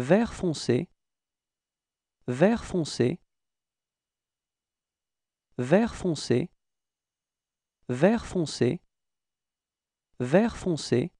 vert foncé, vert foncé, vert foncé, vert foncé, vert foncé,